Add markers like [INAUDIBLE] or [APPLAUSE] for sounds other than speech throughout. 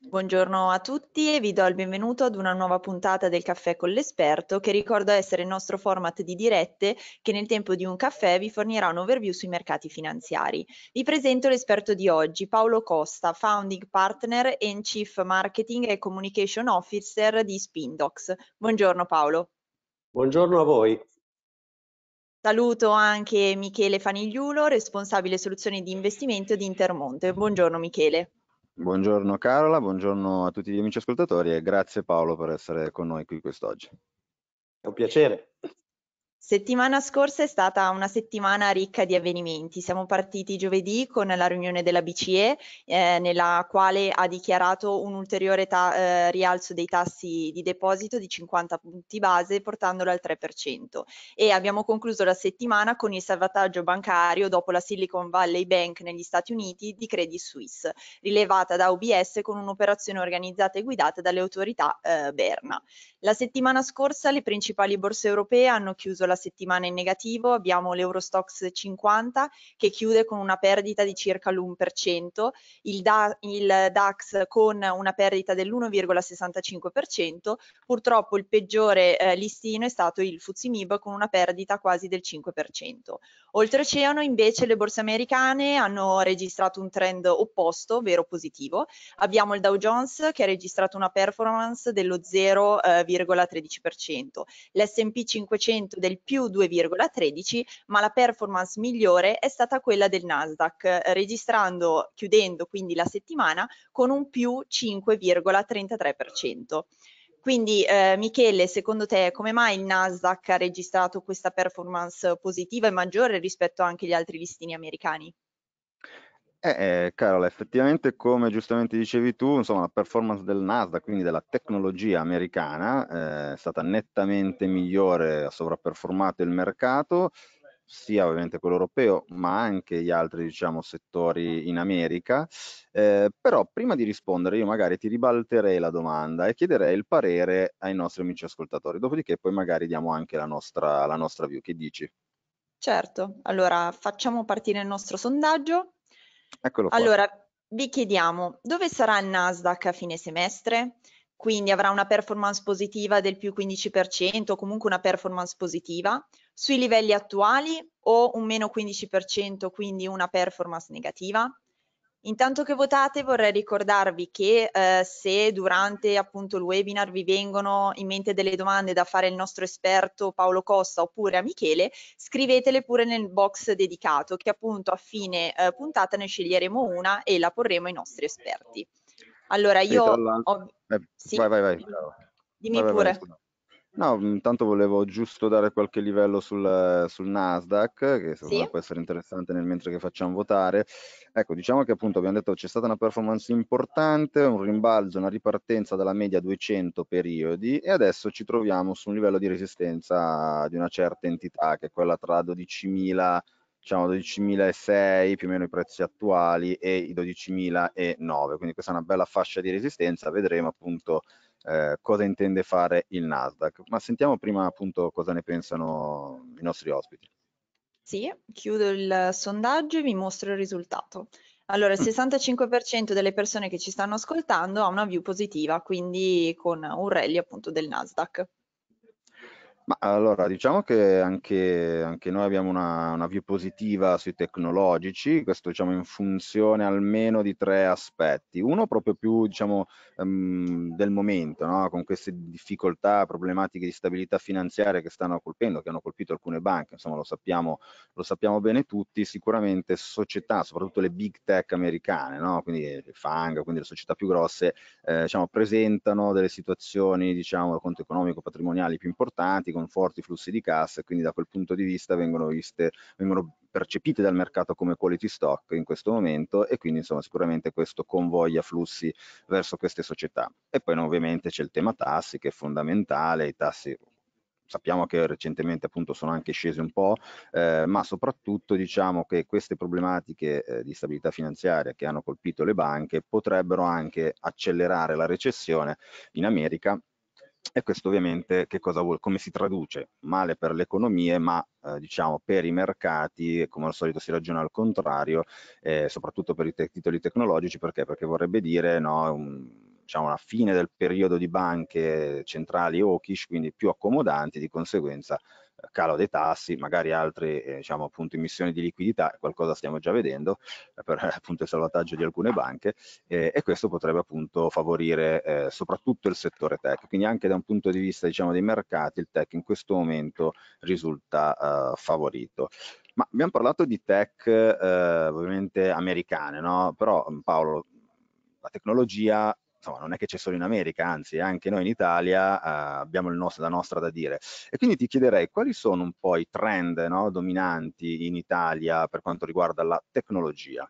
Buongiorno a tutti e vi do il benvenuto ad una nuova puntata del Caffè con l'esperto che ricordo essere il nostro format di dirette che nel tempo di un caffè vi fornirà un overview sui mercati finanziari. Vi presento l'esperto di oggi, Paolo Costa, founding partner e chief marketing e communication officer di Spindox. Buongiorno Paolo. Buongiorno a voi. Saluto anche Michele Fanigliulo, responsabile soluzioni di investimento di Intermonte. Buongiorno Michele. Buongiorno Carola, buongiorno a tutti gli amici ascoltatori e grazie Paolo per essere con noi qui quest'oggi. È un piacere. Settimana scorsa è stata una settimana ricca di avvenimenti. Siamo partiti giovedì con la riunione della BCE, eh, nella quale ha dichiarato un ulteriore eh, rialzo dei tassi di deposito di 50 punti base, portandolo al 3%. E abbiamo concluso la settimana con il salvataggio bancario dopo la Silicon Valley Bank negli Stati Uniti di Credit Suisse, rilevata da UBS con un'operazione organizzata e guidata dalle autorità eh, Berna. La settimana scorsa le principali borse europee hanno chiuso la la settimana in negativo, abbiamo l'Eurostox 50 che chiude con una perdita di circa l'1%, il, da, il DAX con una perdita dell'1,65%, purtroppo il peggiore eh, listino è stato il Fuzimib con una perdita quasi del 5%. Oltreoceano invece le borse americane hanno registrato un trend opposto, ovvero positivo. Abbiamo il Dow Jones che ha registrato una performance dello 0,13%, l'S&P 500 del più 2,13, ma la performance migliore è stata quella del Nasdaq, eh, registrando, chiudendo quindi la settimana, con un più 5,33%. Quindi eh, Michele, secondo te come mai il Nasdaq ha registrato questa performance positiva e maggiore rispetto anche agli altri listini americani? Eh, eh Carola, effettivamente come giustamente dicevi tu, insomma, la performance del Nasdaq, quindi della tecnologia americana, eh, è stata nettamente migliore, ha sovraperformato il mercato, sia ovviamente quello europeo, ma anche gli altri diciamo, settori in America. Eh, però prima di rispondere io magari ti ribalterei la domanda e chiederei il parere ai nostri amici ascoltatori, dopodiché poi magari diamo anche la nostra, la nostra view, che dici? Certo, allora facciamo partire il nostro sondaggio Eccolo qua. Allora, vi chiediamo dove sarà il Nasdaq a fine semestre? Quindi avrà una performance positiva del più 15% o comunque una performance positiva sui livelli attuali o un meno 15%, quindi una performance negativa? Intanto che votate vorrei ricordarvi che eh, se durante appunto il webinar vi vengono in mente delle domande da fare al nostro esperto Paolo Costa oppure a Michele, scrivetele pure nel box dedicato che appunto a fine eh, puntata ne sceglieremo una e la porremo ai nostri esperti. Allora io... Ho... Eh, sì? Vai, vai, vai. Dimmi vai, pure. Vai, No, mhmm, intanto volevo giusto dare qualche livello sul, sul Nasdaq, che secondo me può essere interessante nel mentre che facciamo votare. Ecco, diciamo che appunto abbiamo detto c'è stata una performance importante, un rimbalzo, una ripartenza dalla media 200 periodi e adesso ci troviamo su un livello di resistenza di una certa entità, che è quella tra 12.000, diciamo 12.006 più o meno i prezzi attuali e i 12.009, quindi questa è una bella fascia di resistenza, vedremo appunto eh, cosa intende fare il Nasdaq. Ma sentiamo prima appunto cosa ne pensano i nostri ospiti. Sì, chiudo il sondaggio e vi mostro il risultato. Allora, il 65% mm. delle persone che ci stanno ascoltando ha una view positiva, quindi con un rally appunto del Nasdaq. Ma allora diciamo che anche, anche noi abbiamo una, una view positiva sui tecnologici, questo diciamo in funzione almeno di tre aspetti. Uno proprio più diciamo um, del momento, no? con queste difficoltà, problematiche di stabilità finanziaria che stanno colpendo, che hanno colpito alcune banche, insomma lo sappiamo, lo sappiamo bene tutti, sicuramente società, soprattutto le big tech americane, no? quindi FANG, quindi le società più grosse, eh, diciamo, presentano delle situazioni diciamo conto economico patrimoniali più importanti con forti flussi di cassa e quindi da quel punto di vista vengono, viste, vengono percepite dal mercato come quality stock in questo momento e quindi insomma sicuramente questo convoglia flussi verso queste società. E poi ovviamente c'è il tema tassi che è fondamentale, i tassi sappiamo che recentemente appunto sono anche scesi un po', eh, ma soprattutto diciamo che queste problematiche eh, di stabilità finanziaria che hanno colpito le banche potrebbero anche accelerare la recessione in America e questo ovviamente che cosa vuol, come si traduce? Male per le economie, ma eh, diciamo per i mercati, come al solito si ragiona al contrario, eh, soprattutto per i te titoli tecnologici, perché? Perché vorrebbe dire no, un, diciamo, la fine del periodo di banche centrali hawkish, quindi più accomodanti, di conseguenza calo dei tassi, magari altre eh, diciamo, appunto, emissioni di liquidità, qualcosa stiamo già vedendo eh, per [LAUGHS] appunto, il salvataggio di alcune banche eh, e questo potrebbe appunto favorire eh, soprattutto il settore tech. Quindi anche da un punto di vista diciamo, dei mercati il tech in questo momento risulta eh, favorito. Ma abbiamo parlato di tech eh, ovviamente americane, no? però Paolo la tecnologia insomma, non è che c'è solo in America, anzi anche noi in Italia eh, abbiamo nostro, la nostra da dire. E quindi ti chiederei quali sono un po' i trend no, dominanti in Italia per quanto riguarda la tecnologia?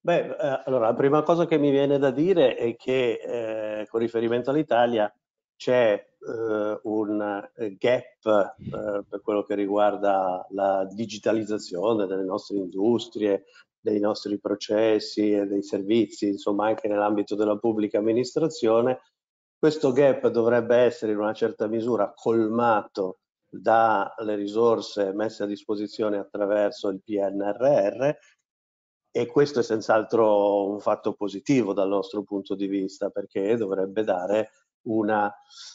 Beh, eh, allora la prima cosa che mi viene da dire è che eh, con riferimento all'Italia c'è eh, un eh, gap eh, per quello che riguarda la digitalizzazione delle nostre industrie, dei nostri processi e dei servizi, insomma anche nell'ambito della pubblica amministrazione. Questo gap dovrebbe essere in una certa misura colmato dalle risorse messe a disposizione attraverso il PNRR e questo è senz'altro un fatto positivo dal nostro punto di vista perché dovrebbe dare una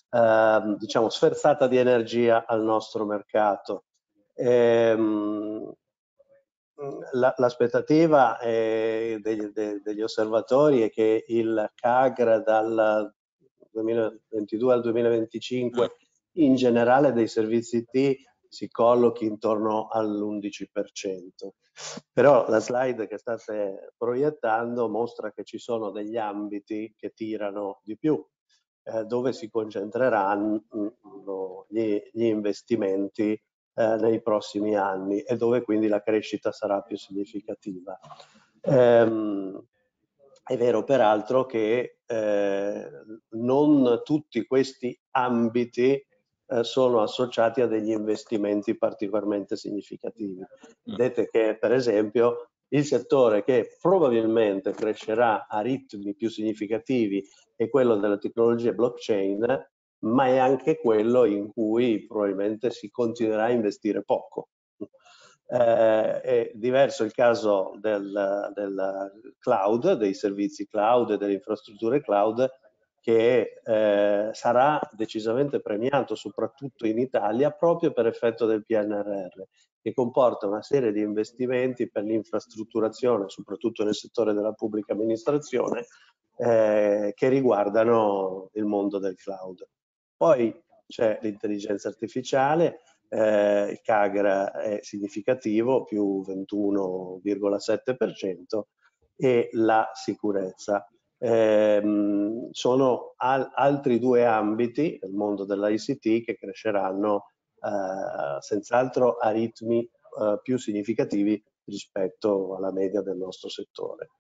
eh, diciamo sferzata di energia al nostro mercato. Ehm, l'aspettativa eh, degli, degli, osservatori è che il CAGR dal 2022 al 2025 mm. in generale dei servizi IT si collochi intorno all'11%. Però la slide che state proiettando mostra che ci sono degli ambiti che tirano di più, eh, dove si concentreranno gli, gli investimenti eh, nei prossimi anni e dove quindi la crescita sarà più significativa. Ehm, è vero peraltro che eh, non tutti questi ambiti eh, sono associati a degli investimenti particolarmente significativi. Mm. Vedete che per esempio il settore che probabilmente crescerà a ritmi più significativi è quello delle tecnologie blockchain ma è anche quello in cui probabilmente si continuerà a investire poco. Eh, è diverso il caso del, del, cloud, dei servizi cloud e delle infrastrutture cloud, che eh, sarà decisamente premiato soprattutto in Italia proprio per effetto del PNRR, che comporta una serie di investimenti per l'infrastrutturazione, soprattutto nel settore della pubblica amministrazione, eh, che riguardano il mondo del cloud. Poi c'è l'intelligenza artificiale, eh, il CAGRA è significativo, più 21,7%, e la sicurezza. Eh, sono al altri due ambiti nel mondo dell'ICT che cresceranno eh, senz'altro a ritmi eh, più significativi rispetto alla media del nostro settore.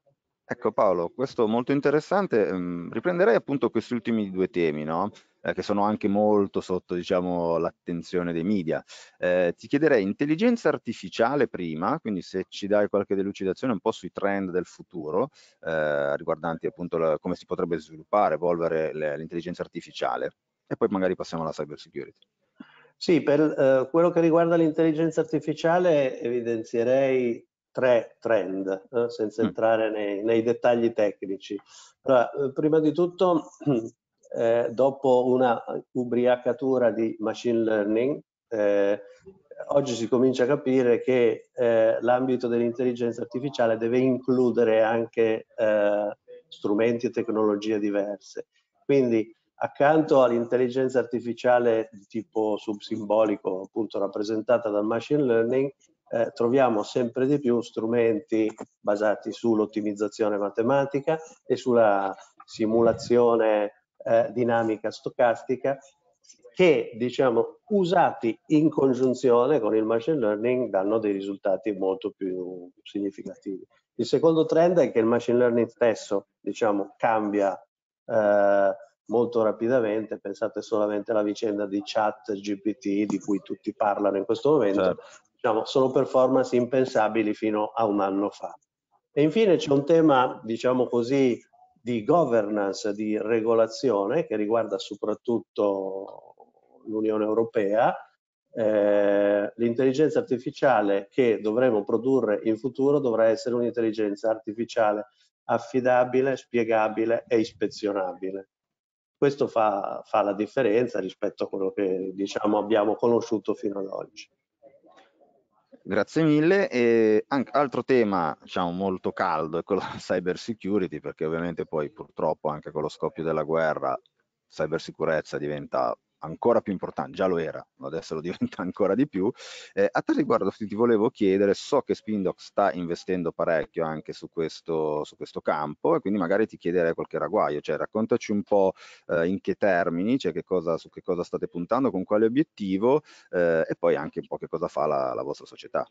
Ecco Paolo, questo molto interessante, ehm, riprenderei appunto questi ultimi due temi, no? eh, che sono anche molto sotto diciamo, l'attenzione dei media. Eh, ti chiederei intelligenza artificiale prima, quindi se ci dai qualche delucidazione un po' sui trend del futuro, eh, riguardanti appunto la, come si potrebbe sviluppare, evolvere l'intelligenza artificiale, e poi magari passiamo alla cyber security. Sì, per eh, quello che riguarda l'intelligenza artificiale evidenzierei tre trend, eh, senza mm. entrare nei, nei dettagli tecnici. Allora, eh, prima di tutto, [CLEARS THROAT] eh, dopo una ubriacatura di machine learning, eh, oggi si comincia a capire che eh, l'ambito dell'intelligenza artificiale deve includere anche eh, strumenti e tecnologie diverse. Quindi, accanto all'intelligenza artificiale di tipo subsimbolico, appunto rappresentata dal machine learning, eh, troviamo sempre di più strumenti basati sull'ottimizzazione matematica e sulla simulazione eh, dinamica stocastica che diciamo usati in congiunzione con il machine learning danno dei risultati molto più significativi. Il secondo trend è che il machine learning stesso diciamo cambia eh, molto rapidamente, pensate solamente alla vicenda di chat GPT di cui tutti parlano in questo momento, certo diciamo, sono performance impensabili fino a un anno fa. E infine c'è un tema, diciamo così, di governance, di regolazione, che riguarda soprattutto l'Unione Europea, eh, l'intelligenza artificiale che dovremo produrre in futuro dovrà essere un'intelligenza artificiale affidabile, spiegabile e ispezionabile. Questo fa, fa, la differenza rispetto a quello che diciamo, abbiamo conosciuto fino ad oggi. Grazie mille. E anche, altro tema diciamo, molto caldo è quello della [LAUGHS] cyber security, perché ovviamente poi purtroppo anche con lo scoppio della guerra cybersicurezza diventa ancora più importante, già lo era, adesso lo [LAUGHS] diventa ancora di più. Eh, a tal riguardo ti volevo chiedere, so che Spindoc sta investendo parecchio anche su questo, su questo campo e quindi magari ti chiederei qualche ragguaglio, cioè raccontaci un po' eh, in che termini, cioè che cosa, su che cosa state puntando, con quale obiettivo eh, e poi anche un po' che cosa fa la, la vostra società.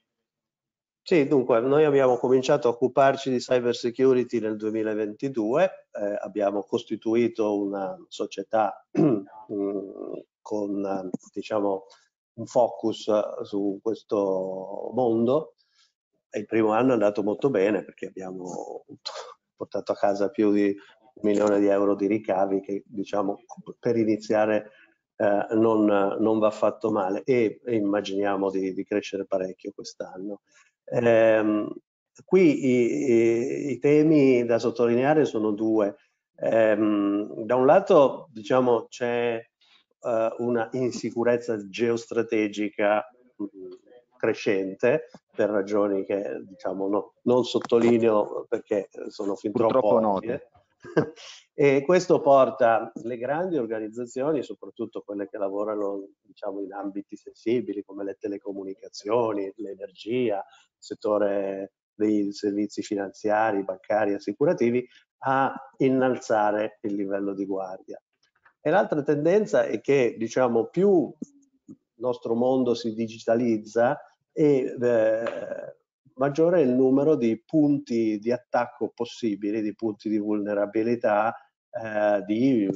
Sì, dunque, noi abbiamo cominciato a occuparci di cyber security nel 2022, eh, abbiamo costituito una società [CLEARS THROAT] mm, con diciamo, un focus su questo mondo. Il primo anno è andato molto bene perché abbiamo [LAUGHS] portato a casa più di un milione di euro di ricavi che diciamo per iniziare eh, non, non, va affatto male e, e immaginiamo di, di crescere parecchio quest'anno. Eh, qui i, i, i, temi da sottolineare sono due. Eh, da un lato, diciamo, c'è eh, una insicurezza geostrategica mm, crescente per ragioni che diciamo no, non sottolineo perché sono fin Purtroppo troppo note. [LAUGHS] e questo porta le grandi organizzazioni, soprattutto quelle che lavorano diciamo, in ambiti sensibili come le telecomunicazioni, l'energia, il settore dei servizi finanziari, bancari, assicurativi, a innalzare il livello di guardia. E l'altra tendenza è che diciamo, più il nostro mondo si digitalizza e eh, maggiore è il numero di punti di attacco possibili, di punti di vulnerabilità eh, di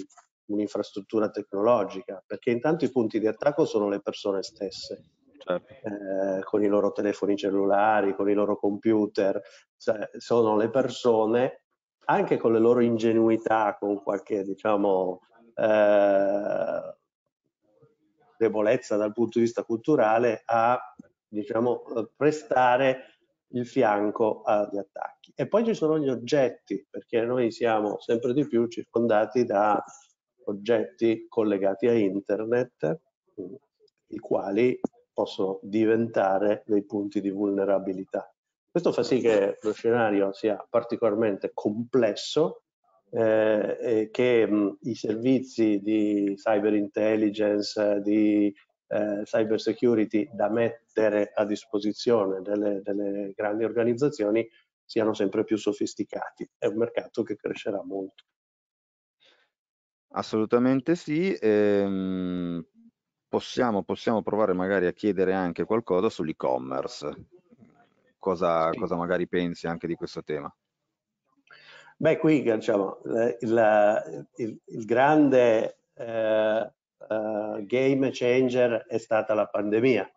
un'infrastruttura tecnologica, perché intanto i punti di attacco sono le persone stesse. Certo. Eh, con i loro telefoni cellulari, con i loro computer, cioè, sono le persone anche con le loro ingenuità, con qualche diciamo eh, debolezza dal punto di vista culturale a diciamo prestare il fianco agli attacchi. E poi ci sono gli oggetti, perché noi siamo sempre di più circondati da oggetti collegati a internet, i quali possono diventare dei punti di vulnerabilità. Questo fa sì che lo scenario sia particolarmente complesso eh, e che mh, i servizi di cyber intelligence, di eh, cyber security da mettere a disposizione delle, delle grandi organizzazioni siano sempre più sofisticati. È un mercato che crescerà molto. Assolutamente sì. Ehm, possiamo, possiamo, provare magari a chiedere anche qualcosa sull'e-commerce. Cosa, sì. cosa, magari pensi anche di questo tema? Beh, qui diciamo, il, il, il grande eh, uh, game changer è stata la pandemia,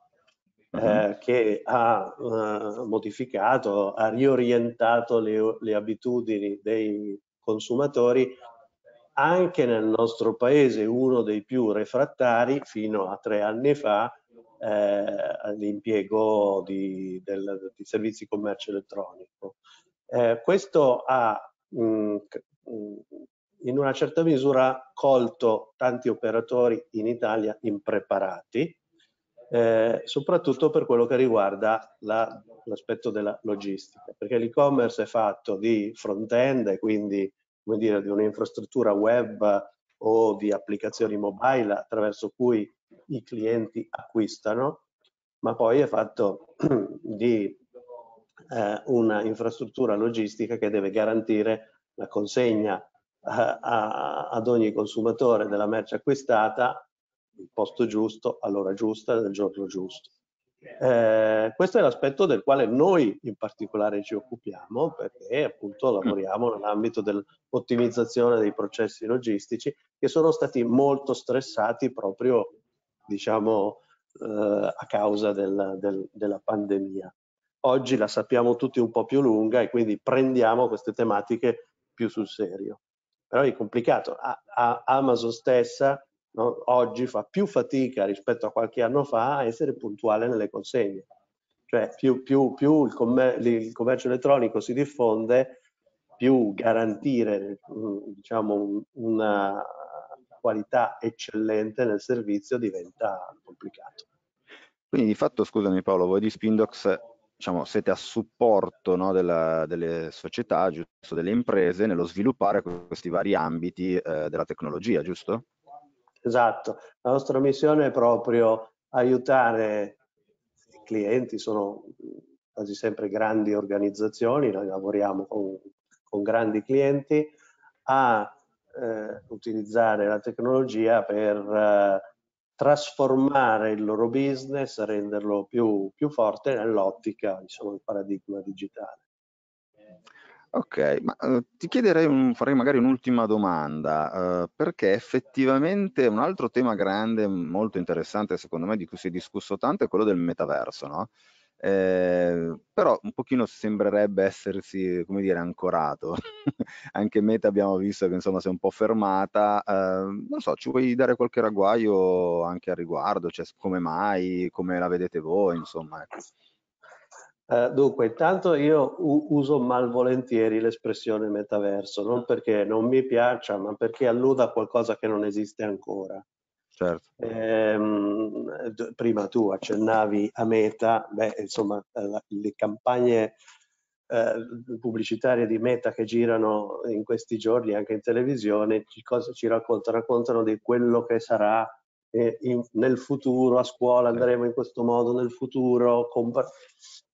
uh mhm. eh, -huh. che ha eh, modificato, ha riorientato le, le abitudini dei consumatori anche nel nostro paese, uno dei più refrattari fino a tre anni fa, eh, all'impiego di, di, servizi di commercio elettronico. Eh, questo ha mh, mm, in una certa misura ha colto tanti operatori in Italia impreparati, eh, soprattutto per quello che riguarda l'aspetto della logistica, perché l'e-commerce è fatto di front-end e quindi come dire, di un'infrastruttura web o di applicazioni mobile attraverso cui i clienti acquistano, ma poi è fatto [CLEARS THROAT] di eh, una logistica che deve garantire la consegna a, ad ogni consumatore della merce acquistata il posto giusto, all'ora giusta, nel giorno giusto. Eh, questo è l'aspetto del quale noi in particolare ci occupiamo perché appunto mm. lavoriamo nell'ambito dell'ottimizzazione dei processi logistici che sono stati molto stressati proprio diciamo eh, a causa del, del, della pandemia. Oggi la sappiamo tutti un po' più lunga e quindi prendiamo queste tematiche più sul serio però è complicato. A, a Amazon stessa no, oggi fa più fatica rispetto a qualche anno fa a essere puntuale nelle consegne. Cioè più, più, più il, commer il, commercio elettronico si diffonde, più garantire mm, diciamo, una qualità eccellente nel servizio diventa complicato. Quindi di fatto, scusami Paolo, voi di Spindox diciamo, siete a supporto no, della, delle società, giusto, delle imprese, nello sviluppare questi vari ambiti eh, della tecnologia, giusto? Esatto, la nostra missione è proprio aiutare i clienti, sono quasi sempre grandi organizzazioni, noi lavoriamo con, con grandi clienti, a eh, utilizzare la tecnologia per eh, trasformare il loro business, renderlo più, più forte nell'ottica diciamo, del paradigma digitale. Ok, ma uh, ti chiederei, un, farei magari un'ultima domanda, uh, perché effettivamente un altro tema grande, molto interessante secondo me, di cui si è discusso tanto, è quello del metaverso, no? Ehm, però un pochino sembrerebbe essersi, come dire, ancorato. [LAUGHS] Anche Meta abbiamo visto che insomma si è un po' fermata. Eh, non so, ci vuoi dare qualche ragguaglio anche a riguardo? Cioè, come mai? Come la vedete voi? Insomma, Uh, dunque, intanto io uso malvolentieri l'espressione metaverso, non ah. perché non mi piaccia, ma perché alluda a qualcosa che non esiste ancora. Certo. Eh, prima tu accennavi a Meta, beh, insomma, eh, le campagne eh, pubblicitarie di Meta che girano in questi giorni anche in televisione ci, cosa, ci raccontano? Raccontano di quello che sarà eh, in, nel futuro, a scuola andremo in questo modo, nel futuro.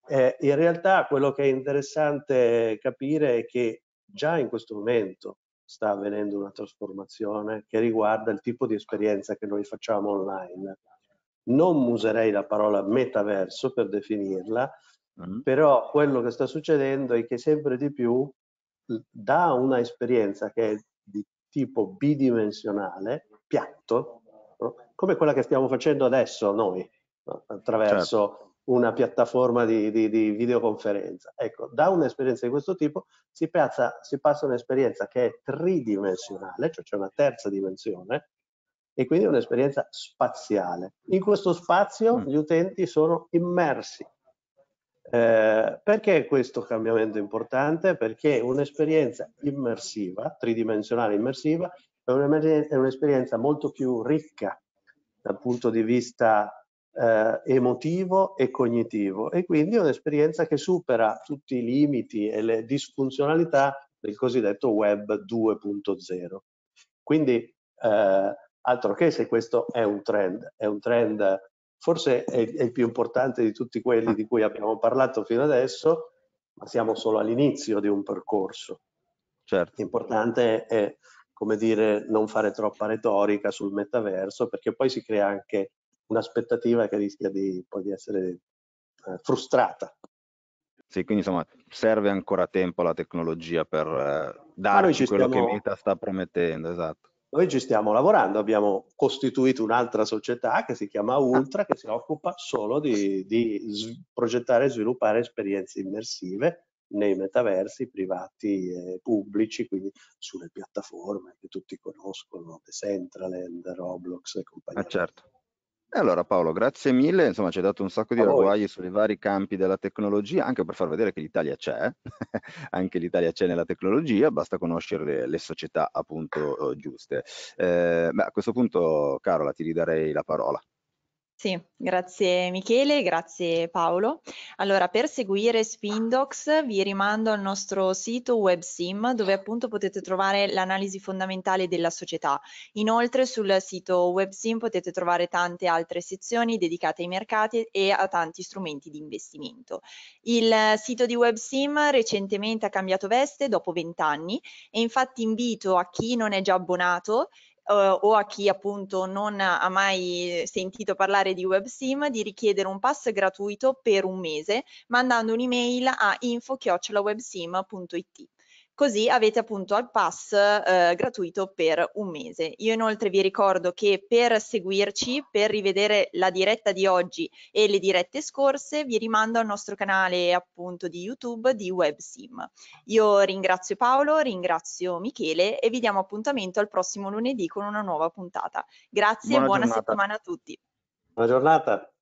Eh, in realtà quello che è interessante capire è che già in questo momento sta avvenendo una trasformazione che riguarda il tipo di esperienza che noi facciamo online. Non userei la parola metaverso per definirla, mm. però quello che sta succedendo è che sempre di più da una esperienza che è di tipo bidimensionale, piatto, come quella che stiamo facendo adesso noi, attraverso certo una piattaforma di, di, di videoconferenza. Ecco, da un'esperienza di questo tipo si, piazza, si passa un'esperienza che è tridimensionale, cioè c'è una terza dimensione, e quindi un'esperienza spaziale. In questo spazio mm. gli utenti sono immersi. Eh, perché questo cambiamento è importante? Perché un'esperienza immersiva, tridimensionale immersiva, è un'esperienza molto più ricca dal punto di vista eh, emotivo e cognitivo e quindi è un'esperienza che supera tutti i limiti e le disfunzionalità del cosiddetto web 2.0. Quindi eh, altro che se questo è un trend, è un trend forse è, è il più importante di tutti quelli di cui abbiamo parlato fino adesso, ma siamo solo all'inizio di un percorso. Certo. L'importante è, come dire, non fare troppa retorica sul metaverso perché poi si crea anche un'aspettativa che rischia di, poi di essere eh, frustrata. Sì, quindi insomma serve ancora tempo alla tecnologia per eh, darci quello stiamo... che Meta sta promettendo, esatto. Noi ci stiamo lavorando, abbiamo costituito un'altra società che si chiama ah. Ultra, che si occupa solo di, di progettare e sviluppare esperienze immersive nei metaversi privati e pubblici, quindi sulle piattaforme che tutti conoscono, Decentraland, Roblox e compagnia. Ah, certo. Allora Paolo, grazie mille, insomma ci hai dato un sacco di a ragguagli sui vari campi della tecnologia, anche per far vedere che l'Italia c'è, [LAUGHS] anche l'Italia c'è nella tecnologia, basta conoscere le, le società appunto eh, giuste. Eh, beh, a questo punto Carola ti ridarei la parola. Sì, grazie Michele, grazie Paolo. Allora, per seguire Spindox vi rimando al nostro sito WebSim dove appunto potete trovare l'analisi fondamentale della società. Inoltre sul sito WebSim potete trovare tante altre sezioni dedicate ai mercati e a tanti strumenti di investimento. Il sito di WebSim recentemente ha cambiato veste dopo vent'anni e infatti invito a chi non è già abbonato Uhm, o a chi appunto non ha mai sentito parlare di WebSIM di richiedere un pass gratuito per un mese mandando un'email a info-websim.it così avete appunto il pass eh, gratuito per un mese. Io inoltre vi ricordo che per seguirci, per rivedere la diretta di oggi e le dirette scorse, vi rimando al nostro canale appunto di YouTube di WebSim. Io ringrazio Paolo, ringrazio Michele e vi diamo appuntamento al prossimo lunedì con una nuova puntata. Grazie buona e buona giornata. settimana a tutti. Buona giornata.